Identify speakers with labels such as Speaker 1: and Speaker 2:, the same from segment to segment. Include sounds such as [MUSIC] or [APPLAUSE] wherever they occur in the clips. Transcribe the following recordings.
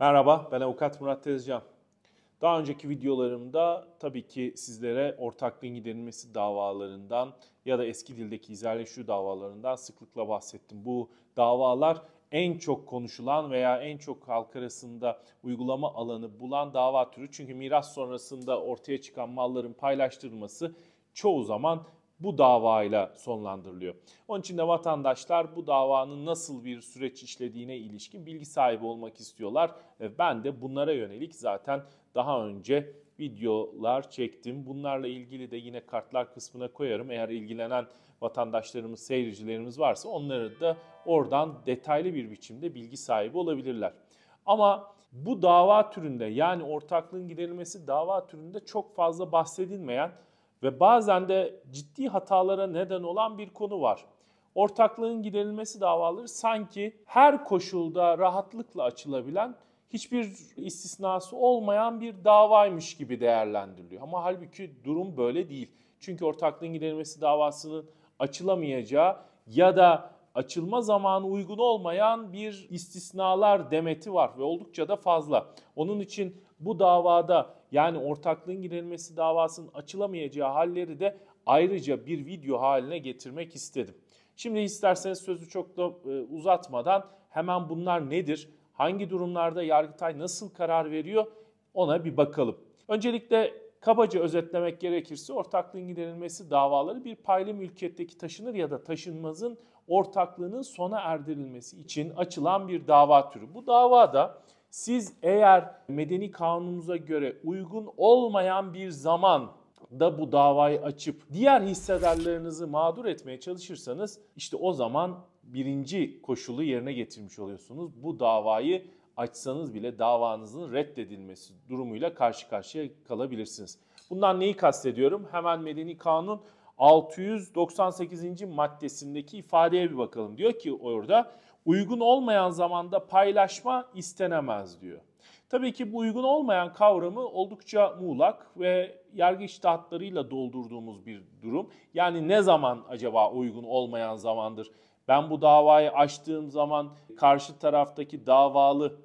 Speaker 1: Merhaba, ben avukat Murat Tezcan. Daha önceki videolarımda tabii ki sizlere ortaklığın giderilmesi davalarından ya da eski dildeki izalleşu davalarından sıklıkla bahsettim. Bu davalar en çok konuşulan veya en çok halk arasında uygulama alanı bulan dava türü. Çünkü miras sonrasında ortaya çıkan malların paylaştırılması çoğu zaman bu davayla sonlandırılıyor. Onun için de vatandaşlar bu davanın nasıl bir süreç işlediğine ilişkin bilgi sahibi olmak istiyorlar. E, ben de bunlara yönelik zaten daha önce videolar çektim. Bunlarla ilgili de yine kartlar kısmına koyarım. Eğer ilgilenen vatandaşlarımız, seyircilerimiz varsa onları da oradan detaylı bir biçimde bilgi sahibi olabilirler. Ama bu dava türünde yani ortaklığın giderilmesi dava türünde çok fazla bahsedilmeyen ve bazen de ciddi hatalara neden olan bir konu var. Ortaklığın giderilmesi davaları sanki her koşulda rahatlıkla açılabilen, hiçbir istisnası olmayan bir davaymış gibi değerlendiriliyor. Ama halbuki durum böyle değil. Çünkü ortaklığın giderilmesi davasının açılamayacağı ya da açılma zamanı uygun olmayan bir istisnalar demeti var ve oldukça da fazla. Onun için bu davada yani ortaklığın girilmesi davasının açılamayacağı halleri de ayrıca bir video haline getirmek istedim. Şimdi isterseniz sözü çok da e, uzatmadan hemen bunlar nedir? Hangi durumlarda Yargıtay nasıl karar veriyor? Ona bir bakalım. Öncelikle kabaca özetlemek gerekirse ortaklığın giderilmesi davaları bir paylı mülkiyetteki taşınır ya da taşınmazın ortaklığının sona erdirilmesi için açılan bir dava türü. Bu davada siz eğer medeni kanunumuza göre uygun olmayan bir zaman da bu davayı açıp diğer hissedarlarınızı mağdur etmeye çalışırsanız işte o zaman birinci koşulu yerine getirmiş oluyorsunuz. Bu davayı açsanız bile davanızın reddedilmesi durumuyla karşı karşıya kalabilirsiniz. Bundan neyi kastediyorum? Hemen Medeni Kanun 698. maddesindeki ifadeye bir bakalım. Diyor ki orada Uygun olmayan zamanda paylaşma istenemez diyor. Tabii ki bu uygun olmayan kavramı oldukça muğlak ve yargı iştahatlarıyla doldurduğumuz bir durum. Yani ne zaman acaba uygun olmayan zamandır? Ben bu davayı açtığım zaman karşı taraftaki davalı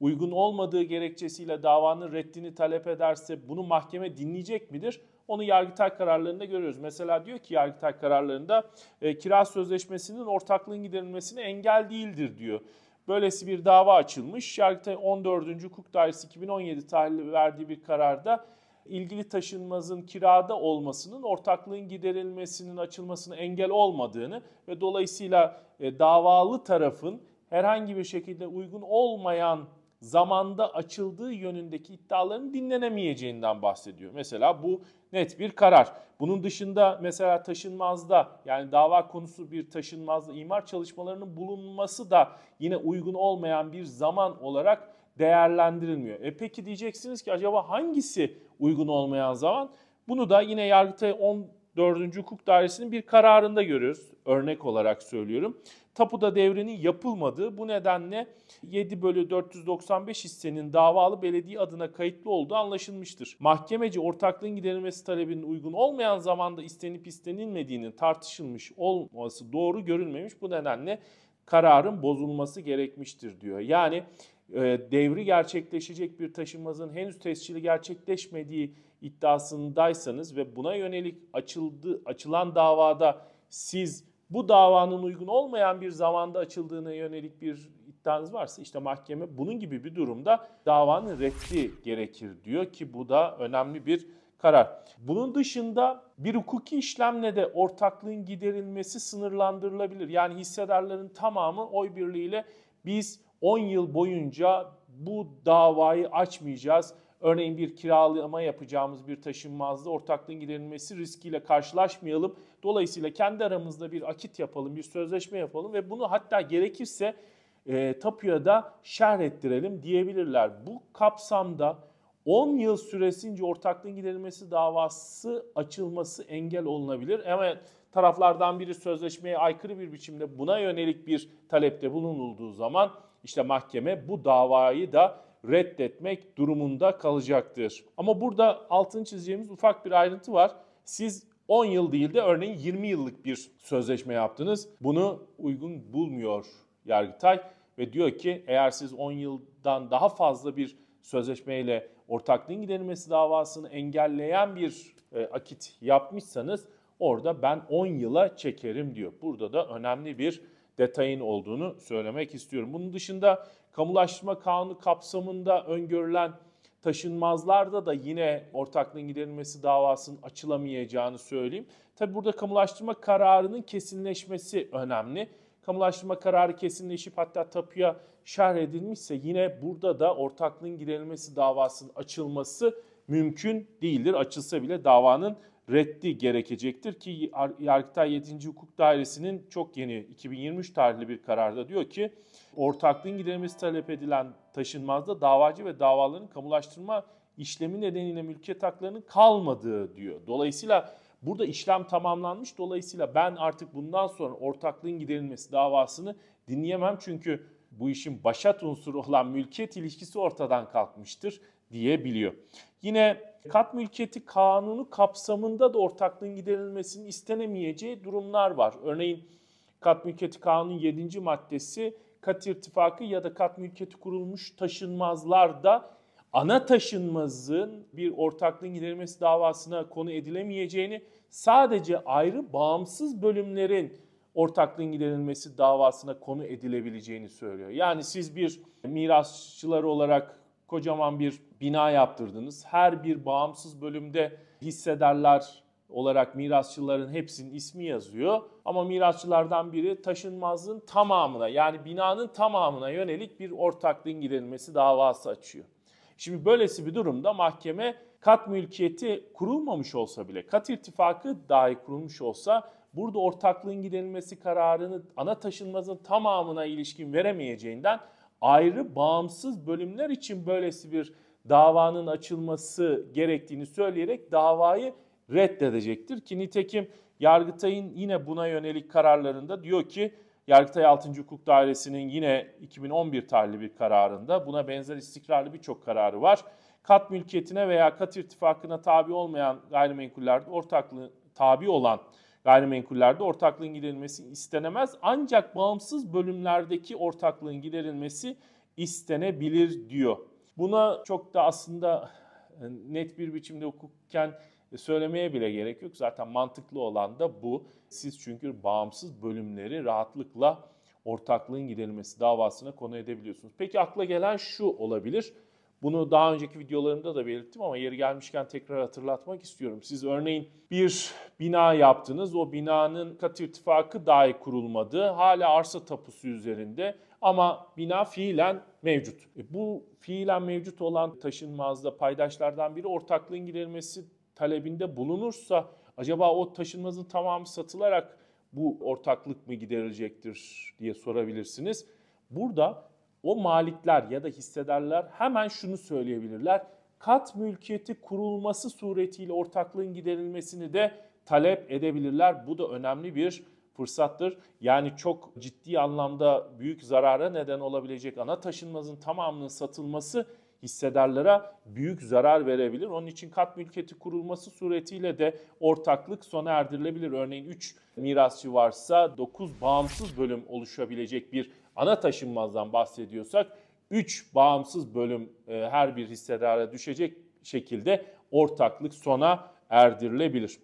Speaker 1: uygun olmadığı gerekçesiyle davanın reddini talep ederse bunu mahkeme dinleyecek midir? Onu Yargıtay kararlarında görüyoruz. Mesela diyor ki Yargıtay kararlarında e, kira sözleşmesinin ortaklığın giderilmesine engel değildir diyor. Böylesi bir dava açılmış. Yargıtay 14. Hukuk Dairesi 2017 tarihli verdiği bir kararda ilgili taşınmazın kirada olmasının ortaklığın giderilmesinin açılmasına engel olmadığını ve dolayısıyla e, davalı tarafın herhangi bir şekilde uygun olmayan zamanda açıldığı yönündeki iddiaların dinlenemeyeceğinden bahsediyor. Mesela bu net bir karar. Bunun dışında mesela taşınmazda yani dava konusu bir taşınmazda imar çalışmalarının bulunması da yine uygun olmayan bir zaman olarak değerlendirilmiyor. E peki diyeceksiniz ki acaba hangisi uygun olmayan zaman? Bunu da yine Yargıtay 10 4. Hukuk Dairesi'nin bir kararında görüyoruz. Örnek olarak söylüyorum. Tapuda devrenin yapılmadığı bu nedenle 7 bölü 495 hissenin davalı belediye adına kayıtlı olduğu anlaşılmıştır. Mahkemeci ortaklığın giderilmesi talebinin uygun olmayan zamanda istenip istenilmediğinin tartışılmış olması doğru görülmemiş. Bu nedenle kararın bozulması gerekmiştir diyor. Yani e, devri gerçekleşecek bir taşınmazın henüz tescili gerçekleşmediği iddiasındaysanız ve buna yönelik açıldı açılan davada siz bu davanın uygun olmayan bir zamanda açıldığına yönelik bir iddianız varsa işte mahkeme bunun gibi bir durumda davanın reddi gerekir diyor ki bu da önemli bir karar. Bunun dışında bir hukuki işlemle de ortaklığın giderilmesi sınırlandırılabilir. Yani hissedarların tamamı oy birliğiyle biz 10 yıl boyunca bu davayı açmayacağız Örneğin bir kiralama yapacağımız bir taşınmazda ortaklığın giderilmesi riskiyle karşılaşmayalım. Dolayısıyla kendi aramızda bir akit yapalım, bir sözleşme yapalım ve bunu hatta gerekirse e, tapuya da şerh ettirelim diyebilirler. Bu kapsamda 10 yıl süresince ortaklığın giderilmesi davası açılması engel olunabilir. Ama taraflardan biri sözleşmeye aykırı bir biçimde buna yönelik bir talepte bulunulduğu zaman işte mahkeme bu davayı da reddetmek durumunda kalacaktır. Ama burada altını çizeceğimiz ufak bir ayrıntı var. Siz 10 yıl değil de örneğin 20 yıllık bir sözleşme yaptınız. Bunu uygun bulmuyor Yargıtay ve diyor ki eğer siz 10 yıldan daha fazla bir sözleşmeyle ortaklığın giderilmesi davasını engelleyen bir e, akit yapmışsanız orada ben 10 yıla çekerim diyor. Burada da önemli bir detayın olduğunu söylemek istiyorum. Bunun dışında Kamulaştırma Kanunu kapsamında öngörülen taşınmazlarda da yine ortaklığın giderilmesi davasının açılamayacağını söyleyeyim. Tabi burada kamulaştırma kararının kesinleşmesi önemli. Kamulaştırma kararı kesinleşip hatta tapuya şerh edilmişse yine burada da ortaklığın giderilmesi davasının açılması mümkün değildir. Açılsa bile davanın reddi gerekecektir ki Yargıtay 7. Hukuk Dairesi'nin çok yeni 2023 tarihli bir kararda diyor ki ortaklığın giderilmesi talep edilen taşınmazda davacı ve davaların kamulaştırma işlemi nedeniyle mülkiyet haklarının kalmadığı diyor. Dolayısıyla burada işlem tamamlanmış. Dolayısıyla ben artık bundan sonra ortaklığın giderilmesi davasını dinleyemem çünkü bu işin başat unsuru olan mülkiyet ilişkisi ortadan kalkmıştır diyebiliyor. Yine kat mülkiyeti kanunu kapsamında da ortaklığın giderilmesinin istenemeyeceği durumlar var. Örneğin kat mülkiyeti kanunun 7. maddesi kat irtifakı ya da kat mülkiyeti kurulmuş taşınmazlarda ana taşınmazın bir ortaklığın giderilmesi davasına konu edilemeyeceğini sadece ayrı bağımsız bölümlerin ortaklığın giderilmesi davasına konu edilebileceğini söylüyor. Yani siz bir mirasçılar olarak kocaman bir bina yaptırdınız. Her bir bağımsız bölümde hissederler olarak mirasçıların hepsinin ismi yazıyor. Ama mirasçılardan biri taşınmazlığın tamamına yani binanın tamamına yönelik bir ortaklığın giderilmesi davası açıyor. Şimdi böylesi bir durumda mahkeme kat mülkiyeti kurulmamış olsa bile, kat irtifakı dahi kurulmuş olsa burada ortaklığın giderilmesi kararını ana taşınmazın tamamına ilişkin veremeyeceğinden ayrı bağımsız bölümler için böylesi bir davanın açılması gerektiğini söyleyerek davayı reddedecektir ki nitekim Yargıtay'ın yine buna yönelik kararlarında diyor ki Yargıtay 6. Hukuk Dairesi'nin yine 2011 tarihli bir kararında buna benzer istikrarlı birçok kararı var. Kat mülkiyetine veya kat irtifakına tabi olmayan gayrimenkullerde ortaklığı tabi olan gayrimenkullerde ortaklığın giderilmesi istenemez. Ancak bağımsız bölümlerdeki ortaklığın giderilmesi istenebilir diyor. Buna çok da aslında e, net bir biçimde hukukken söylemeye bile gerek yok. Zaten mantıklı olan da bu. Siz çünkü bağımsız bölümleri rahatlıkla ortaklığın giderilmesi davasına konu edebiliyorsunuz. Peki akla gelen şu olabilir. Bunu daha önceki videolarımda da belirttim ama yeri gelmişken tekrar hatırlatmak istiyorum. Siz örneğin bir bina yaptınız. O binanın kat irtifakı dahi kurulmadı. Hala arsa tapusu üzerinde ama bina fiilen mevcut. E bu fiilen mevcut olan taşınmazda paydaşlardan biri ortaklığın giderilmesi talebinde bulunursa acaba o taşınmazın tamamı satılarak bu ortaklık mı giderilecektir diye sorabilirsiniz. Burada o malikler ya da hissedarlar hemen şunu söyleyebilirler. Kat mülkiyeti kurulması suretiyle ortaklığın giderilmesini de talep edebilirler. Bu da önemli bir fırsattır. Yani çok ciddi anlamda büyük zarara neden olabilecek ana taşınmazın tamamının satılması hissedarlara büyük zarar verebilir. Onun için kat mülkiyeti kurulması suretiyle de ortaklık sona erdirilebilir. Örneğin 3 mirasçı varsa 9 bağımsız bölüm oluşabilecek bir ana taşınmazdan bahsediyorsak 3 bağımsız bölüm e, her bir hissedara düşecek şekilde ortaklık sona erdirilebilir.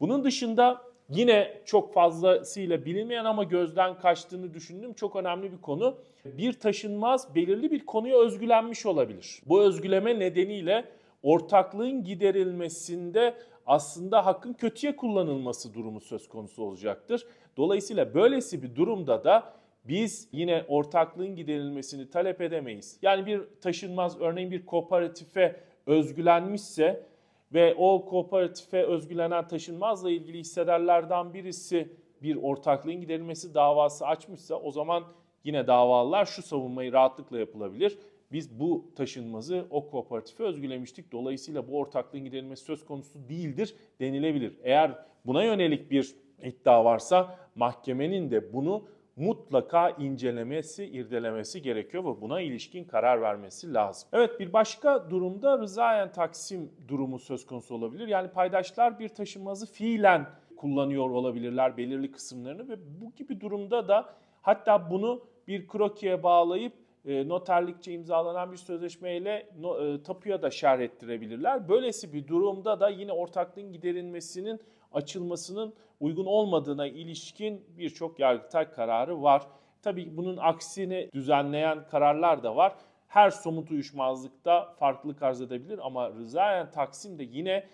Speaker 1: Bunun dışında yine çok fazlasıyla bilinmeyen ama gözden kaçtığını düşündüğüm çok önemli bir konu. Bir taşınmaz belirli bir konuya özgülenmiş olabilir. Bu özgüleme nedeniyle ortaklığın giderilmesinde aslında hakkın kötüye kullanılması durumu söz konusu olacaktır. Dolayısıyla böylesi bir durumda da biz yine ortaklığın giderilmesini talep edemeyiz. Yani bir taşınmaz örneğin bir kooperatife özgülenmişse ve o kooperatife özgülenen taşınmazla ilgili hissedarlardan birisi bir ortaklığın giderilmesi davası açmışsa o zaman yine davalılar şu savunmayı rahatlıkla yapılabilir. Biz bu taşınmazı o kooperatife özgülemiştik. Dolayısıyla bu ortaklığın giderilmesi söz konusu değildir denilebilir. Eğer buna yönelik bir iddia varsa mahkemenin de bunu mutlaka incelemesi, irdelemesi gerekiyor ve buna ilişkin karar vermesi lazım. Evet bir başka durumda rızayen taksim durumu söz konusu olabilir. Yani paydaşlar bir taşınmazı fiilen kullanıyor olabilirler belirli kısımlarını ve bu gibi durumda da hatta bunu bir krokiye bağlayıp e, noterlikçe imzalanan bir sözleşmeyle e, tapuya da şerh ettirebilirler. Böylesi bir durumda da yine ortaklığın giderilmesinin açılmasının uygun olmadığına ilişkin birçok yargıtay kararı var. Tabii bunun aksini düzenleyen kararlar da var. Her somut uyuşmazlıkta farklılık arz edebilir ama rızayen Taksim de yine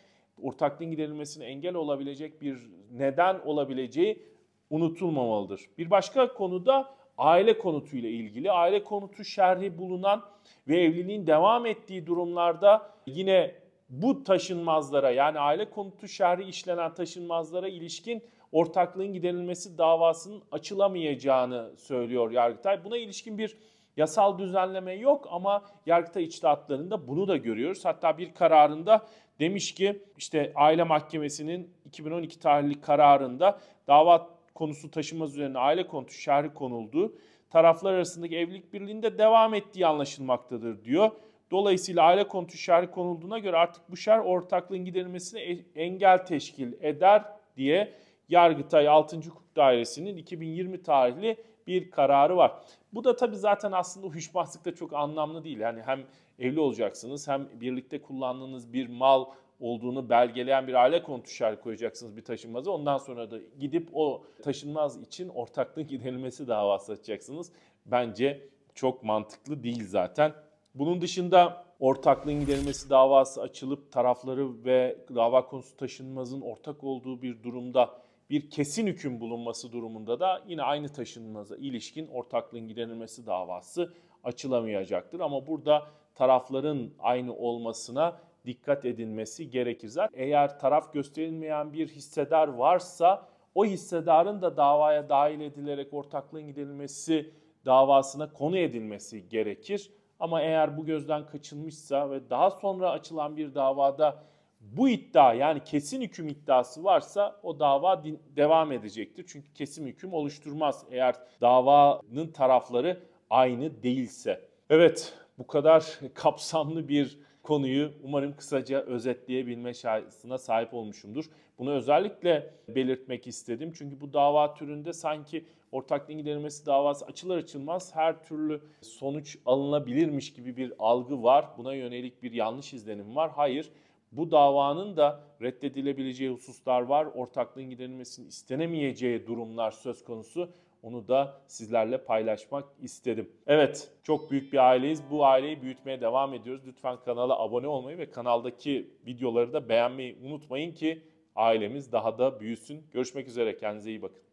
Speaker 1: ortaklığın giderilmesine engel olabilecek bir neden olabileceği unutulmamalıdır. Bir başka konuda aile konutu ile ilgili aile konutu şerhi bulunan ve evliliğin devam ettiği durumlarda yine bu taşınmazlara yani aile konutu şerri işlenen taşınmazlara ilişkin ortaklığın giderilmesi davasının açılamayacağını söylüyor Yargıtay. Buna ilişkin bir yasal düzenleme yok ama Yargıtay içtihatlarında bunu da görüyoruz. Hatta bir kararında demiş ki işte aile mahkemesinin 2012 tarihli kararında dava konusu taşınmaz üzerine aile konutu şerhi konuldu. Taraflar arasındaki evlilik birliğinde devam ettiği anlaşılmaktadır diyor. Dolayısıyla aile konutu şerhi konulduğuna göre artık bu şer ortaklığın giderilmesine e, engel teşkil eder diye Yargıtay 6. Hukuk Dairesi'nin 2020 tarihli bir kararı var. Bu da tabii zaten aslında huşmazlıkta çok anlamlı değil. Yani hem evli olacaksınız hem birlikte kullandığınız bir mal olduğunu belgeleyen bir aile konutu şerhi koyacaksınız bir taşınmazı. Ondan sonra da gidip o taşınmaz için ortaklığın [LAUGHS] giderilmesi davası açacaksınız. Bence çok mantıklı değil zaten. Bunun dışında ortaklığın giderilmesi davası açılıp tarafları ve dava konusu taşınmazın ortak olduğu bir durumda bir kesin hüküm bulunması durumunda da yine aynı taşınmaza ilişkin ortaklığın giderilmesi davası açılamayacaktır. Ama burada tarafların aynı olmasına dikkat edilmesi gerekir. eğer taraf gösterilmeyen bir hissedar varsa o hissedarın da davaya dahil edilerek ortaklığın giderilmesi davasına konu edilmesi gerekir. Ama eğer bu gözden kaçılmışsa ve daha sonra açılan bir davada bu iddia yani kesin hüküm iddiası varsa o dava devam edecektir. Çünkü kesin hüküm oluşturmaz eğer davanın tarafları aynı değilse. Evet bu kadar [LAUGHS] kapsamlı bir konuyu umarım kısaca özetleyebilme şansına sahip olmuşumdur. Bunu özellikle belirtmek istedim. Çünkü bu dava türünde sanki Ortaklığın giderilmesi davası açılır açılmaz her türlü sonuç alınabilirmiş gibi bir algı var. Buna yönelik bir yanlış izlenim var. Hayır bu davanın da reddedilebileceği hususlar var. Ortaklığın giderilmesini istenemeyeceği durumlar söz konusu. Onu da sizlerle paylaşmak istedim. Evet, çok büyük bir aileyiz. Bu aileyi büyütmeye devam ediyoruz. Lütfen kanala abone olmayı ve kanaldaki videoları da beğenmeyi unutmayın ki ailemiz daha da büyüsün. Görüşmek üzere. Kendinize iyi bakın.